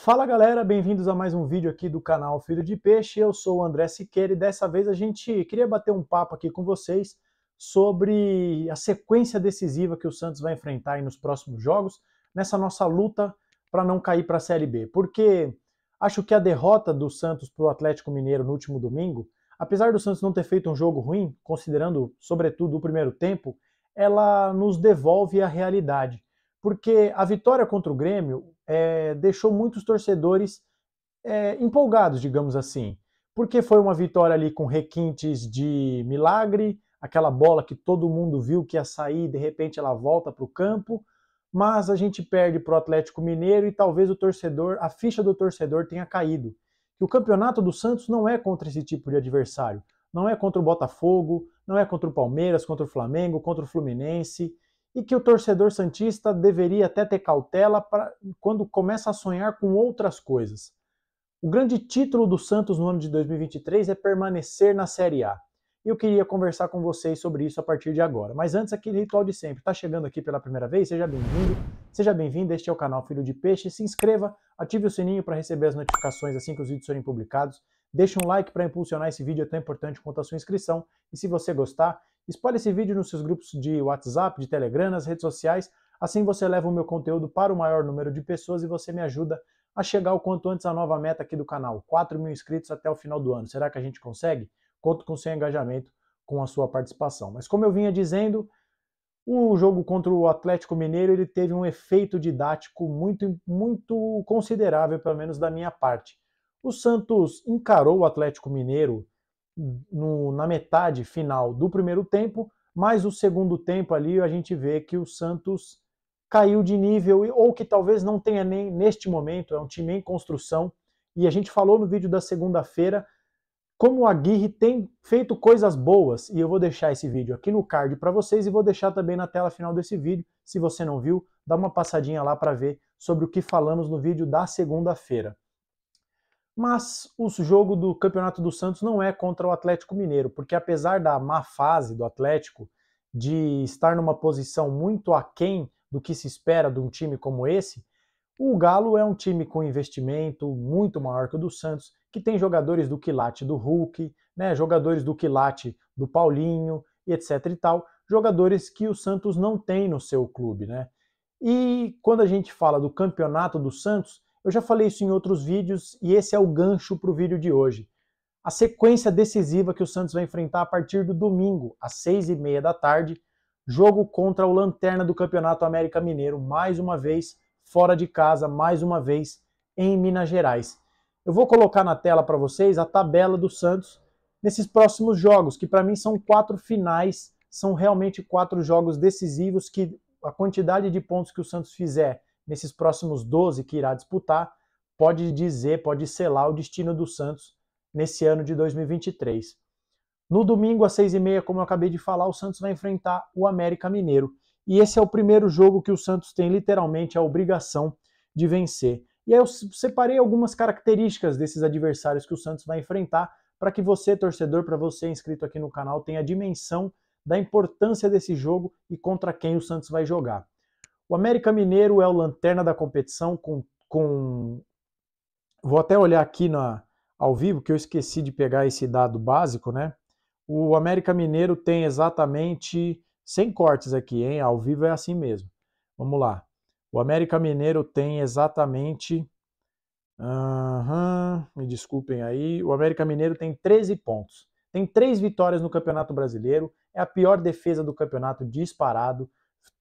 Fala galera, bem-vindos a mais um vídeo aqui do canal Filho de Peixe. Eu sou o André Siqueira e dessa vez a gente queria bater um papo aqui com vocês sobre a sequência decisiva que o Santos vai enfrentar nos próximos jogos, nessa nossa luta para não cair para a Série B. Porque acho que a derrota do Santos para o Atlético Mineiro no último domingo, apesar do Santos não ter feito um jogo ruim, considerando sobretudo o primeiro tempo, ela nos devolve a realidade. Porque a vitória contra o Grêmio, é, deixou muitos torcedores é, empolgados, digamos assim, porque foi uma vitória ali com requintes de milagre, aquela bola que todo mundo viu que ia sair, de repente ela volta para o campo, mas a gente perde para o Atlético Mineiro e talvez o torcedor, a ficha do torcedor tenha caído. Que o campeonato do Santos não é contra esse tipo de adversário, não é contra o Botafogo, não é contra o Palmeiras, contra o Flamengo, contra o Fluminense e que o torcedor Santista deveria até ter cautela para quando começa a sonhar com outras coisas. O grande título do Santos no ano de 2023 é permanecer na Série A. Eu queria conversar com vocês sobre isso a partir de agora. Mas antes, aquele ritual de sempre. Está chegando aqui pela primeira vez? Seja bem-vindo. Seja bem-vindo. Este é o canal Filho de Peixe. Se inscreva, ative o sininho para receber as notificações assim que os vídeos forem publicados. Deixa um like para impulsionar esse vídeo, é tão importante quanto a sua inscrição. E se você gostar, espalhe esse vídeo nos seus grupos de WhatsApp, de Telegram, nas redes sociais. Assim você leva o meu conteúdo para o maior número de pessoas e você me ajuda a chegar o quanto antes à nova meta aqui do canal, 4 mil inscritos até o final do ano. Será que a gente consegue? Conto com seu engajamento, com a sua participação. Mas como eu vinha dizendo, o jogo contra o Atlético Mineiro ele teve um efeito didático muito, muito considerável, pelo menos da minha parte. O Santos encarou o Atlético Mineiro no, na metade final do primeiro tempo, mas o segundo tempo ali a gente vê que o Santos caiu de nível ou que talvez não tenha nem neste momento, é um time em construção. E a gente falou no vídeo da segunda-feira como o Aguirre tem feito coisas boas, e eu vou deixar esse vídeo aqui no card para vocês e vou deixar também na tela final desse vídeo. Se você não viu, dá uma passadinha lá para ver sobre o que falamos no vídeo da segunda-feira. Mas o jogo do Campeonato do Santos não é contra o Atlético Mineiro, porque apesar da má fase do Atlético, de estar numa posição muito aquém do que se espera de um time como esse, o Galo é um time com investimento muito maior que o do Santos, que tem jogadores do quilate do Hulk, né, jogadores do quilate do Paulinho, etc e tal, jogadores que o Santos não tem no seu clube, né? E quando a gente fala do Campeonato do Santos, eu já falei isso em outros vídeos e esse é o gancho para o vídeo de hoje. A sequência decisiva que o Santos vai enfrentar a partir do domingo, às seis e meia da tarde, jogo contra o Lanterna do Campeonato América Mineiro, mais uma vez, fora de casa, mais uma vez, em Minas Gerais. Eu vou colocar na tela para vocês a tabela do Santos nesses próximos jogos, que para mim são quatro finais, são realmente quatro jogos decisivos que a quantidade de pontos que o Santos fizer nesses próximos 12 que irá disputar, pode dizer, pode selar o destino do Santos nesse ano de 2023. No domingo, às seis e meia, como eu acabei de falar, o Santos vai enfrentar o América Mineiro. E esse é o primeiro jogo que o Santos tem literalmente a obrigação de vencer. E aí eu separei algumas características desses adversários que o Santos vai enfrentar para que você, torcedor, para você inscrito aqui no canal, tenha a dimensão da importância desse jogo e contra quem o Santos vai jogar. O América Mineiro é o lanterna da competição com, com... Vou até olhar aqui na, ao vivo, que eu esqueci de pegar esse dado básico, né? O América Mineiro tem exatamente, sem cortes aqui, hein? Ao vivo é assim mesmo. Vamos lá. O América Mineiro tem exatamente. Uhum, me desculpem aí. O América Mineiro tem 13 pontos. Tem três vitórias no Campeonato Brasileiro. É a pior defesa do campeonato disparado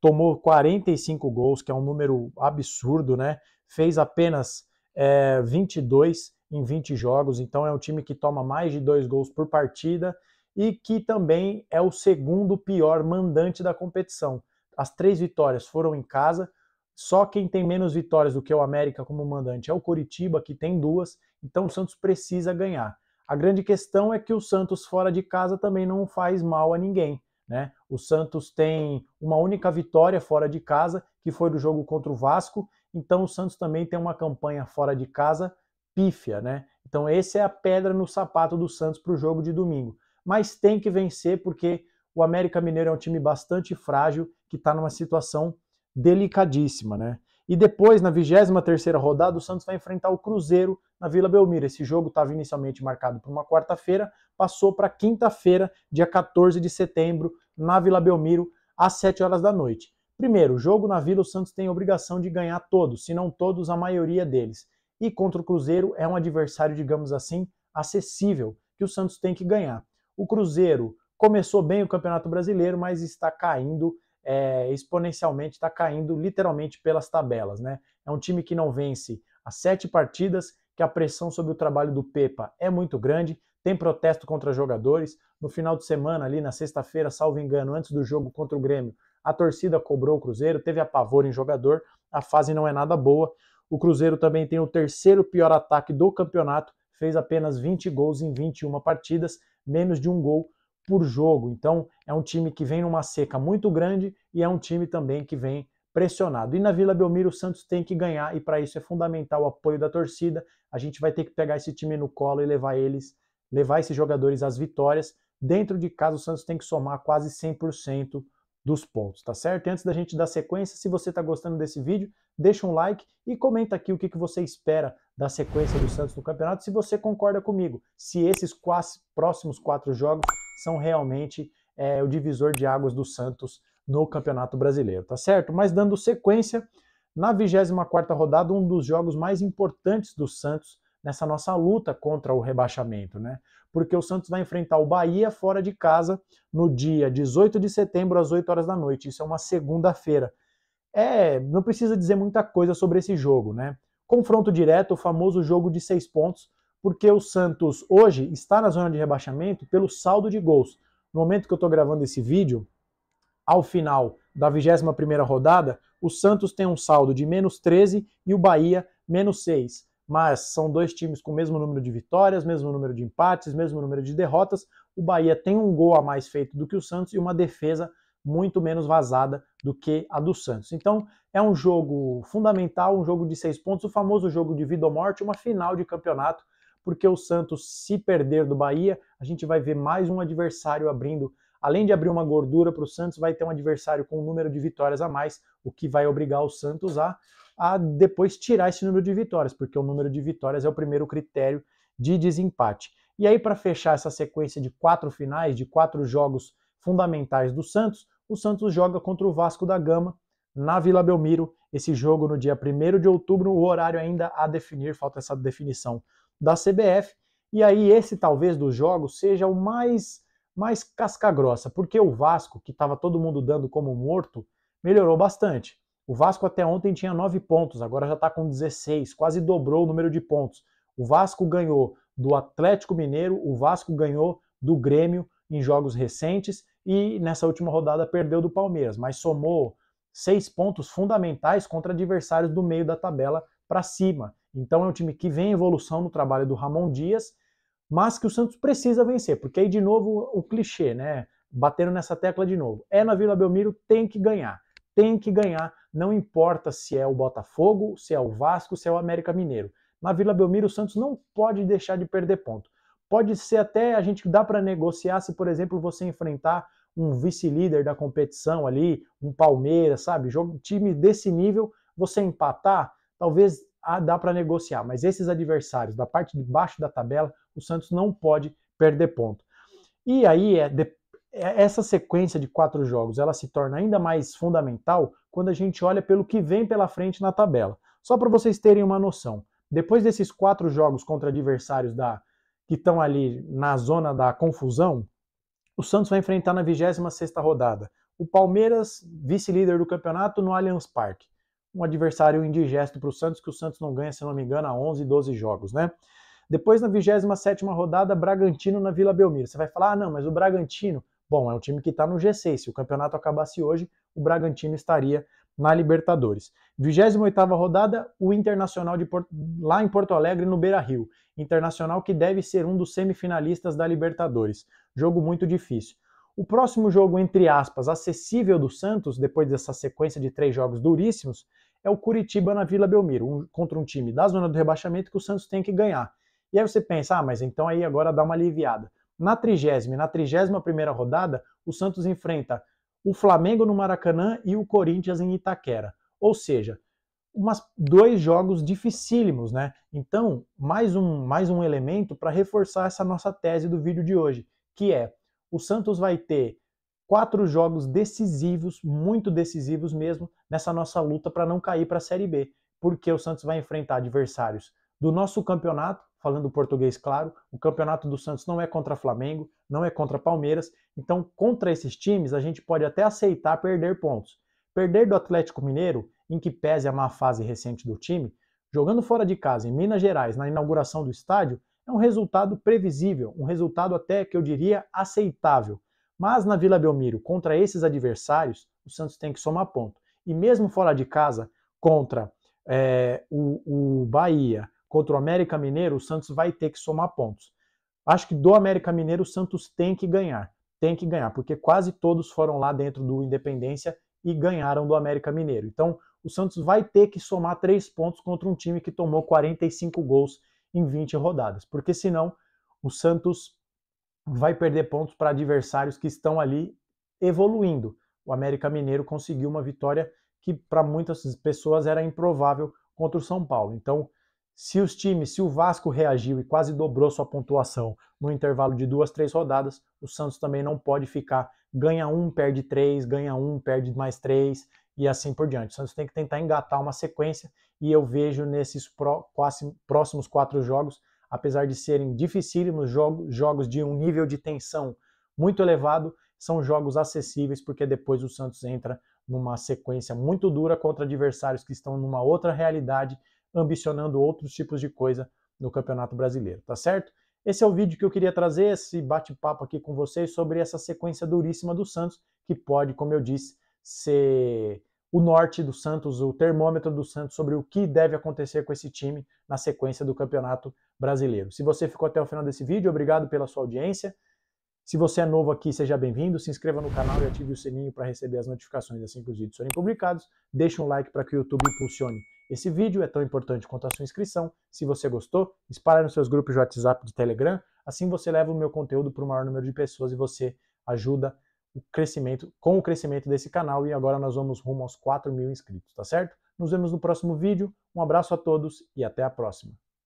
tomou 45 gols, que é um número absurdo, né? Fez apenas é, 22 em 20 jogos, então é um time que toma mais de dois gols por partida e que também é o segundo pior mandante da competição. As três vitórias foram em casa, só quem tem menos vitórias do que o América como mandante é o Coritiba, que tem duas, então o Santos precisa ganhar. A grande questão é que o Santos fora de casa também não faz mal a ninguém. Né? O Santos tem uma única vitória fora de casa, que foi do jogo contra o Vasco. Então o Santos também tem uma campanha fora de casa pífia, né? Então essa é a pedra no sapato do Santos para o jogo de domingo. Mas tem que vencer porque o América Mineiro é um time bastante frágil que está numa situação delicadíssima, né? E depois, na 23 rodada, o Santos vai enfrentar o Cruzeiro na Vila Belmiro. Esse jogo estava inicialmente marcado para uma quarta-feira, passou para quinta-feira, dia 14 de setembro, na Vila Belmiro, às 7 horas da noite. Primeiro, jogo na Vila, o Santos tem a obrigação de ganhar todos, se não todos, a maioria deles. E contra o Cruzeiro é um adversário, digamos assim, acessível, que o Santos tem que ganhar. O Cruzeiro começou bem o Campeonato Brasileiro, mas está caindo é, exponencialmente, está caindo literalmente pelas tabelas. Né? É um time que não vence há sete partidas, que a pressão sobre o trabalho do Pepa é muito grande, tem protesto contra jogadores. No final de semana, ali na sexta-feira, salvo engano, antes do jogo contra o Grêmio, a torcida cobrou o Cruzeiro, teve apavor em jogador, a fase não é nada boa. O Cruzeiro também tem o terceiro pior ataque do campeonato, fez apenas 20 gols em 21 partidas, menos de um gol por jogo. Então, é um time que vem numa seca muito grande e é um time também que vem pressionado. E na Vila Belmiro, o Santos tem que ganhar e para isso é fundamental o apoio da torcida. A gente vai ter que pegar esse time no colo e levar eles, levar esses jogadores às vitórias. Dentro de casa, o Santos tem que somar quase 100% dos pontos, tá certo? E antes da gente dar sequência, se você está gostando desse vídeo, deixa um like e comenta aqui o que, que você espera da sequência do Santos no campeonato, se você concorda comigo, se esses quase, próximos quatro jogos são realmente é, o divisor de águas do Santos no Campeonato Brasileiro, tá certo? Mas dando sequência, na 24ª rodada, um dos jogos mais importantes do Santos nessa nossa luta contra o rebaixamento, né? Porque o Santos vai enfrentar o Bahia fora de casa no dia 18 de setembro às 8 horas da noite. Isso é uma segunda-feira. É, não precisa dizer muita coisa sobre esse jogo, né? Confronto direto, o famoso jogo de seis pontos, porque o Santos hoje está na zona de rebaixamento pelo saldo de gols. No momento que eu estou gravando esse vídeo, ao final da 21ª rodada, o Santos tem um saldo de menos 13 e o Bahia menos 6. Mas são dois times com o mesmo número de vitórias, mesmo número de empates, mesmo número de derrotas. O Bahia tem um gol a mais feito do que o Santos e uma defesa muito menos vazada do que a do Santos. Então é um jogo fundamental, um jogo de seis pontos, o famoso jogo de vida ou morte, uma final de campeonato porque o Santos, se perder do Bahia, a gente vai ver mais um adversário abrindo. Além de abrir uma gordura para o Santos, vai ter um adversário com um número de vitórias a mais, o que vai obrigar o Santos a, a depois tirar esse número de vitórias, porque o número de vitórias é o primeiro critério de desempate. E aí, para fechar essa sequência de quatro finais, de quatro jogos fundamentais do Santos, o Santos joga contra o Vasco da Gama na Vila Belmiro. Esse jogo no dia 1 de outubro, o horário ainda a definir, falta essa definição da CBF. E aí esse talvez dos jogos seja o mais mais casca grossa, porque o Vasco, que estava todo mundo dando como morto, melhorou bastante. O Vasco até ontem tinha 9 pontos, agora já está com 16, quase dobrou o número de pontos. O Vasco ganhou do Atlético Mineiro, o Vasco ganhou do Grêmio em jogos recentes e nessa última rodada perdeu do Palmeiras, mas somou seis pontos fundamentais contra adversários do meio da tabela para cima. Então é um time que vem em evolução no trabalho do Ramon Dias, mas que o Santos precisa vencer, porque aí de novo o clichê, né? Batendo nessa tecla de novo. É na Vila Belmiro, tem que ganhar. Tem que ganhar, não importa se é o Botafogo, se é o Vasco, se é o América Mineiro. Na Vila Belmiro, o Santos não pode deixar de perder ponto. Pode ser até a gente dá para negociar se, por exemplo, você enfrentar um vice-líder da competição ali, um Palmeiras, sabe? Jogo, time desse nível, você empatar, talvez ah, dá para negociar. Mas esses adversários da parte de baixo da tabela, o Santos não pode perder ponto. E aí é de, é, essa sequência de quatro jogos ela se torna ainda mais fundamental quando a gente olha pelo que vem pela frente na tabela. Só para vocês terem uma noção, depois desses quatro jogos contra adversários da que estão ali na zona da confusão, o Santos vai enfrentar na 26ª rodada o Palmeiras, vice-líder do campeonato, no Allianz Parque um adversário indigesto para o Santos, que o Santos não ganha, se não me engano, há 11, 12 jogos, né? Depois, na 27 rodada, Bragantino na Vila Belmiro. Você vai falar, ah, não, mas o Bragantino, bom, é um time que está no G6. Se o campeonato acabasse hoje, o Bragantino estaria na Libertadores. 28 rodada, o Internacional de Porto, lá em Porto Alegre, no Beira Rio. Internacional que deve ser um dos semifinalistas da Libertadores. Jogo muito difícil. O próximo jogo, entre aspas, acessível do Santos, depois dessa sequência de três jogos duríssimos, é o Curitiba na Vila Belmiro, um, contra um time da zona do rebaixamento que o Santos tem que ganhar. E aí você pensa, ah, mas então aí agora dá uma aliviada. Na trigésima na trigésima primeira rodada, o Santos enfrenta o Flamengo no Maracanã e o Corinthians em Itaquera. Ou seja, umas, dois jogos dificílimos, né? Então, mais um, mais um elemento para reforçar essa nossa tese do vídeo de hoje, que é o Santos vai ter quatro jogos decisivos, muito decisivos mesmo, nessa nossa luta para não cair para a Série B, porque o Santos vai enfrentar adversários do nosso campeonato, falando português claro, o campeonato do Santos não é contra Flamengo, não é contra Palmeiras, então contra esses times a gente pode até aceitar perder pontos. Perder do Atlético Mineiro, em que pese a má fase recente do time, jogando fora de casa em Minas Gerais na inauguração do estádio, é um resultado previsível, um resultado até que eu diria aceitável mas na Vila Belmiro, contra esses adversários, o Santos tem que somar ponto. E mesmo fora de casa, contra é, o, o Bahia, contra o América Mineiro, o Santos vai ter que somar pontos. Acho que do América Mineiro o Santos tem que ganhar. Tem que ganhar, porque quase todos foram lá dentro do Independência e ganharam do América Mineiro. Então, o Santos vai ter que somar três pontos contra um time que tomou 45 gols em 20 rodadas, porque senão o Santos vai perder pontos para adversários que estão ali evoluindo. O América Mineiro conseguiu uma vitória que para muitas pessoas era improvável contra o São Paulo. Então, se os times, se o Vasco reagiu e quase dobrou sua pontuação no intervalo de duas, três rodadas, o Santos também não pode ficar ganha um, perde três, ganha um, perde mais três e assim por diante. O Santos tem que tentar engatar uma sequência e eu vejo nesses próximos quatro jogos apesar de serem dificílimos jogos, jogos de um nível de tensão muito elevado, são jogos acessíveis porque depois o Santos entra numa sequência muito dura contra adversários que estão numa outra realidade, ambicionando outros tipos de coisa no Campeonato Brasileiro, tá certo? Esse é o vídeo que eu queria trazer, esse bate-papo aqui com vocês sobre essa sequência duríssima do Santos, que pode, como eu disse, ser o norte do Santos, o termômetro do Santos sobre o que deve acontecer com esse time na sequência do Campeonato Brasileiro brasileiro. Se você ficou até o final desse vídeo, obrigado pela sua audiência. Se você é novo aqui, seja bem-vindo, se inscreva no canal e ative o sininho para receber as notificações assim que os vídeos forem publicados. Deixe um like para que o YouTube impulsione esse vídeo, é tão importante quanto a sua inscrição. Se você gostou, espalhe nos seus grupos de WhatsApp e de Telegram, assim você leva o meu conteúdo para o maior número de pessoas e você ajuda o crescimento, com o crescimento desse canal e agora nós vamos rumo aos 4 mil inscritos, tá certo? Nos vemos no próximo vídeo, um abraço a todos e até a próxima!